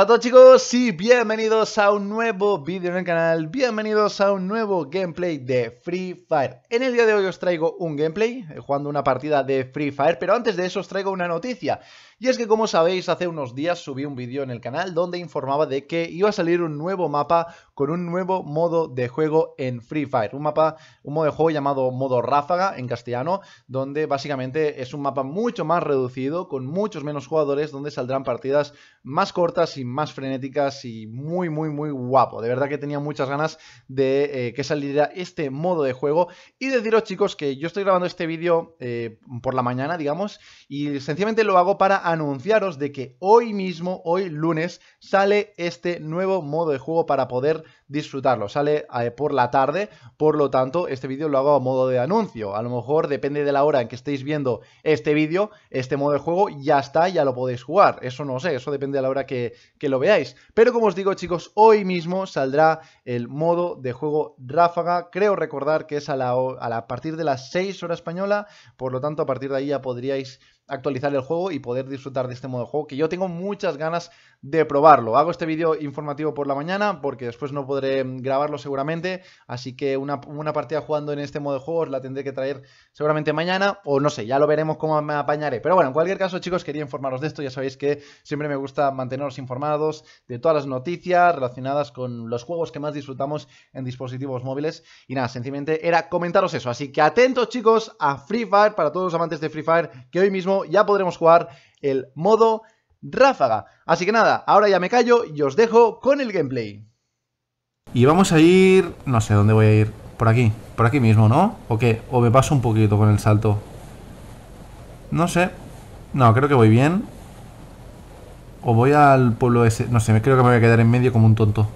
Hola a todos chicos y bienvenidos a un nuevo vídeo en el canal, bienvenidos a un nuevo gameplay de Free Fire. En el día de hoy os traigo un gameplay eh, jugando una partida de Free Fire, pero antes de eso os traigo una noticia. Y es que como sabéis hace unos días subí un vídeo en el canal donde informaba de que iba a salir un nuevo mapa con un nuevo modo de juego en Free Fire. Un mapa, un modo de juego llamado modo ráfaga en castellano, donde básicamente es un mapa mucho más reducido, con muchos menos jugadores, donde saldrán partidas más cortas y más frenéticas y muy, muy, muy guapo. De verdad que tenía muchas ganas de eh, que saliera este modo de juego. Y deciros, chicos, que yo estoy grabando este vídeo eh, por la mañana, digamos, y sencillamente lo hago para anunciaros de que hoy mismo, hoy lunes, sale este nuevo modo de juego para poder disfrutarlo. Sale eh, por la tarde, por lo tanto, este vídeo lo hago a modo de anuncio. A lo mejor, depende de la hora en que estéis viendo este vídeo, este modo de juego ya está, ya lo podéis jugar. Eso no sé, eso depende de la hora que, que lo veáis. Pero como os digo, chicos, hoy mismo saldrá el modo de juego ráfaga. Creo recordar que es a, a, la, partir de las 6 horas española, por lo tanto, a partir de ahí ya podríais actualizar el juego y poder disfrutar de este modo de juego que yo tengo muchas ganas de probarlo. Hago este vídeo informativo por la mañana porque después no podré mm, grabarlo seguramente, así que una, partida jugando en este modo de juego os la tendré que traer seguramente mañana o no sé, ya lo veremos cómo me apañaré. Pero bueno, en cualquier caso chicos quería informaros de esto, ya sabéis que siempre me gusta manteneros informados de todas las noticias relacionadas con los juegos que más disfrutamos en dispositivos móviles y nada, sencillamente era comentaros eso, así que atentos chicos a Free Fire para todos los amantes de Free Fire que hoy mismo ya podremos jugar el modo ráfaga. Así que nada, ahora ya me callo y os dejo con el gameplay. Y vamos a ir... no sé dónde voy a ir. Por aquí, por aquí mismo, ¿no? ¿O qué? ¿O me paso un poquito con el salto? No sé. No, creo que voy bien. O voy al pueblo ese... No sé, creo que me voy a quedar en medio como un tonto.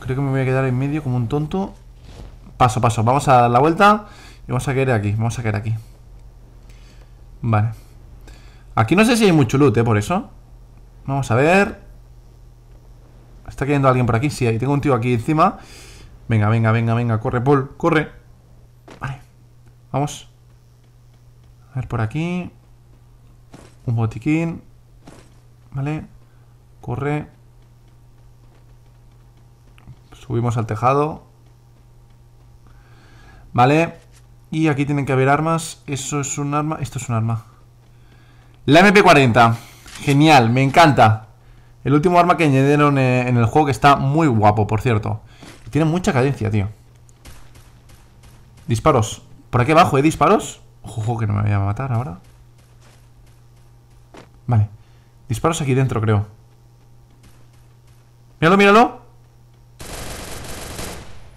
Creo que me voy a quedar en medio como un tonto. Paso, paso. Vamos a dar la vuelta y vamos a caer aquí. Vamos a caer aquí. Vale. Aquí no sé si hay mucho loot, ¿eh? Por eso. Vamos a ver. ¿Está cayendo alguien por aquí? Sí, hay, tengo un tío aquí encima. Venga, venga, venga, venga. Corre, Paul. Corre. Vale. Vamos. A ver por aquí. Un botiquín. Vale. Corre. Subimos al tejado. Vale. Y aquí tienen que haber armas. Eso es un arma. Esto es un arma. La MP40. Genial, me encanta. El último arma que añadieron eh, en el juego que está muy guapo, por cierto. Tiene mucha cadencia, tío. Disparos. Por aquí abajo, ¿eh? Disparos. Ojo, que no me voy a matar ahora. Vale. Disparos aquí dentro, creo. Míralo, míralo.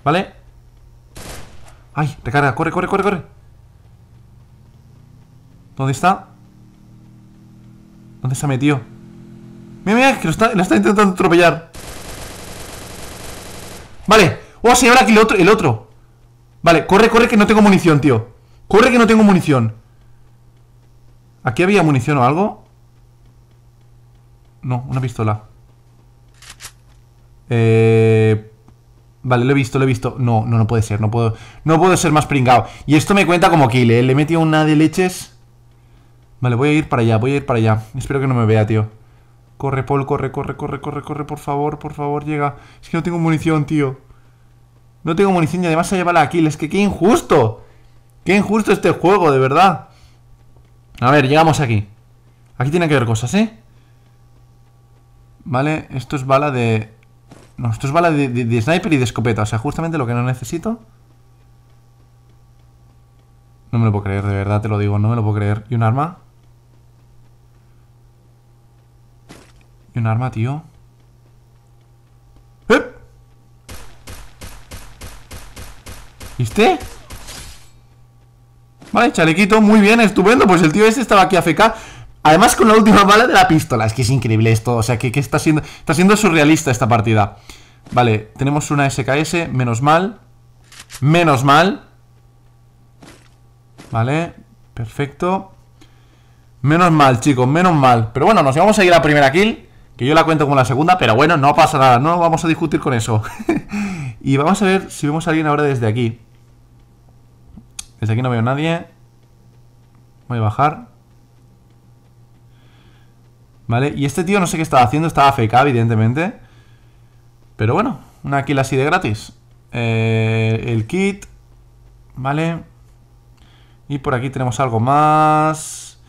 Vale. ¡Ay! Recarga, corre, corre, corre, corre. ¿Dónde está? ¿Dónde está metido? Mira, mira, que lo está, intentando atropellar. Vale. Oh, sí, ahora aquí otro, el otro. Vale, corre, corre, que no tengo munición, tío. Corre, que no tengo munición. ¿Aquí había munición o algo? No, una pistola. Eh... Vale, lo he visto, lo he visto. No, no, no puede ser, no puedo, no puedo ser más pringado. Y esto me cuenta como kill, ¿eh? Le he metido una de leches. Vale, voy a ir para allá, voy a ir para allá. Espero que no me vea, tío. Corre, Paul, corre, corre, corre, corre, corre, por favor, por favor, llega. Es que no tengo munición, tío. No tengo munición y además se lleva la kill. Es que qué injusto. Qué injusto este juego, de verdad. A ver, llegamos aquí. Aquí tiene que haber cosas, ¿eh? Vale, esto es bala de... No, esto es bala de, sniper y de escopeta. O sea, justamente lo que no necesito. No me lo puedo creer, de verdad te lo digo. No me lo puedo creer. ¿Y un arma? ¿Y un arma, tío? ¿Eh? ¿Viste? Vale, chalequito. Muy bien, estupendo. Pues el tío ese estaba aquí AFK. Además con la última bala de la pistola. Es que es increíble esto. O sea, que, está, siendo, está siendo surrealista esta partida. Vale, tenemos una SKS. Menos mal. Menos mal. Vale, perfecto. Menos mal, chicos, menos mal. Pero bueno, nos vamos a ir a la primera kill. Que yo la cuento como la segunda, pero bueno, no pasa nada. No vamos a discutir con eso. y vamos a ver si vemos a alguien ahora desde aquí. Desde aquí no veo a nadie. Voy a bajar. ¿Vale? Y este tío no sé qué estaba haciendo, estaba FK, evidentemente. Pero bueno, una kill así de gratis. Eh, el kit, ¿vale? Y por aquí tenemos algo más.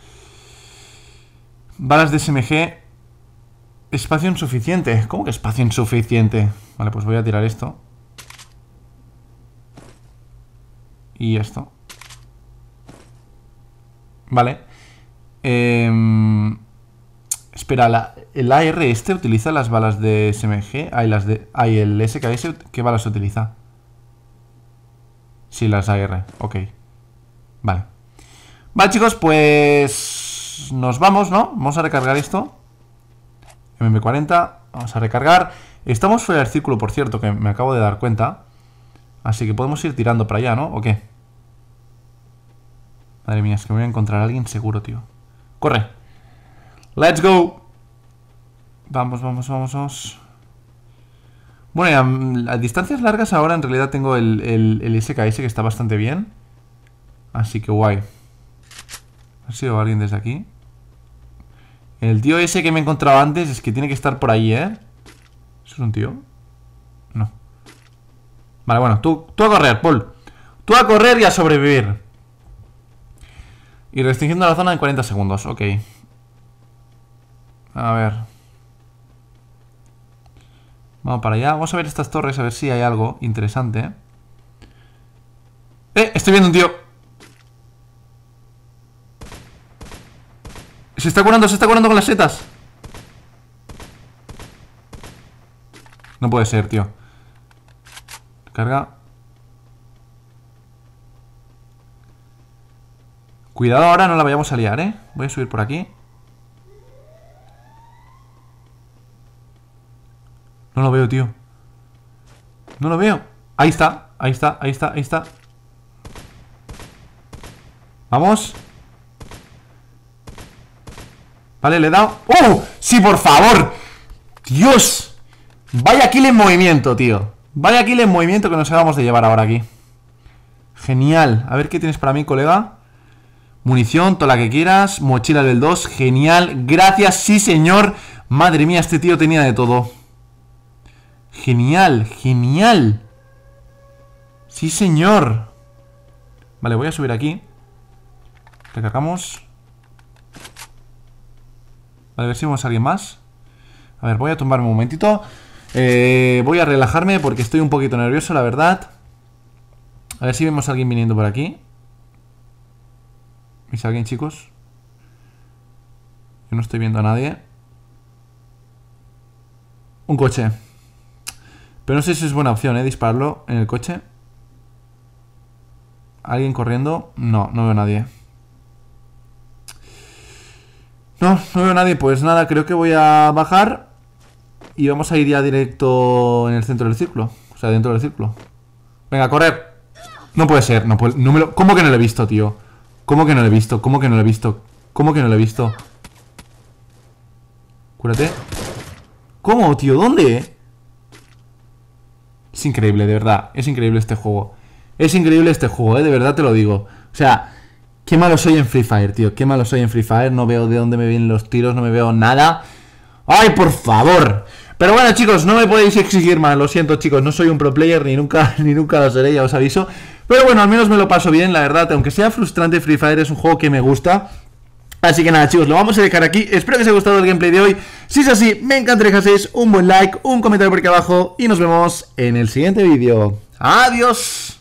Balas de SMG. Espacio insuficiente. ¿Cómo que espacio insuficiente? Vale, pues voy a tirar esto. Y esto. Vale. Eh... Espera, el AR este utiliza las balas de SMG. Hay las de. Hay el SKS. ¿Qué balas utiliza? Sí, las AR. Ok. Vale. Vale, chicos, pues. Nos vamos, ¿no? Vamos a recargar esto. MM40. Vamos a recargar. Estamos fuera del círculo, por cierto, que me acabo de dar cuenta. Así que podemos ir tirando para allá, ¿no? ¿O qué? Madre mía, es que me voy a encontrar a alguien seguro, tío. ¡Corre! ¡Let's go! Vamos, vamos, vamos, vamos. Bueno, a, mm, distancias largas ahora en realidad tengo el, el, el, SKS que está bastante bien. Así que guay. ¿Ha sido alguien desde aquí? El tío ese que me he encontrado antes es que tiene que estar por ahí, ¿eh? ¿Eso es un tío? No. Vale, bueno, tú, tú a correr, Paul. Tú a correr y a sobrevivir. Y restringiendo la zona en 40 segundos, ok. A ver. Vamos para allá. Vamos a ver estas torres, a ver si hay algo interesante. ¡Eh! Estoy viendo un tío. Se está curando, se está curando con las setas. No puede ser, tío. Carga. Cuidado ahora, no la vayamos a liar, ¿eh? Voy a subir por aquí. No lo veo, tío. No lo veo. Ahí está, ahí está, ahí está, ahí está. Vamos. Vale, le he dado. ¡Oh! ¡Sí, por favor! ¡Dios! Vaya kill en movimiento, tío. Vaya kill en movimiento que nos acabamos de llevar ahora aquí. Genial. A ver qué tienes para mí, colega. Munición, toda la que quieras. Mochila del 2. Genial. Gracias, sí, señor. Madre mía, este tío tenía de todo. Genial, genial. Sí, señor. Vale, voy a subir aquí. te Vale, a ver si vemos a alguien más. A ver, voy a tumbarme un momentito. Eh, voy a relajarme porque estoy un poquito nervioso, la verdad. A ver si vemos a alguien viniendo por aquí. ¿Veis a alguien, chicos? Yo no estoy viendo a nadie. Un coche. Pero no sé si es buena opción, ¿eh? Dispararlo en el coche. ¿Alguien corriendo? No, no veo nadie. No, no veo nadie. Pues nada, creo que voy a bajar. Y vamos a ir ya directo en el centro del círculo. O sea, dentro del círculo. Venga, correr. No puede ser, no puede... me ¿Cómo que no lo he visto, tío? ¿Cómo que no lo he visto? ¿Cómo que no lo he visto? ¿Cómo que no lo he visto? Cúrate. ¿Cómo, tío? ¿Dónde? Es increíble, de verdad. Es increíble este juego. Es increíble este juego, ¿eh? de verdad te lo digo. O sea, qué malo soy en Free Fire, tío. Qué malo soy en Free Fire. No veo de dónde me vienen los tiros, no me veo nada. ¡Ay, por favor! Pero bueno, chicos, no me podéis exigir más. Lo siento, chicos. No soy un pro player, ni nunca, ni nunca lo seré, ya os aviso. Pero bueno, al menos me lo paso bien, la verdad. Aunque sea frustrante, Free Fire es un juego que me gusta. Así que nada chicos, lo vamos a dejar aquí, espero que os haya gustado el gameplay de hoy, si es así, me encantaría que un buen like, un comentario por aquí abajo y nos vemos en el siguiente vídeo. ¡Adiós!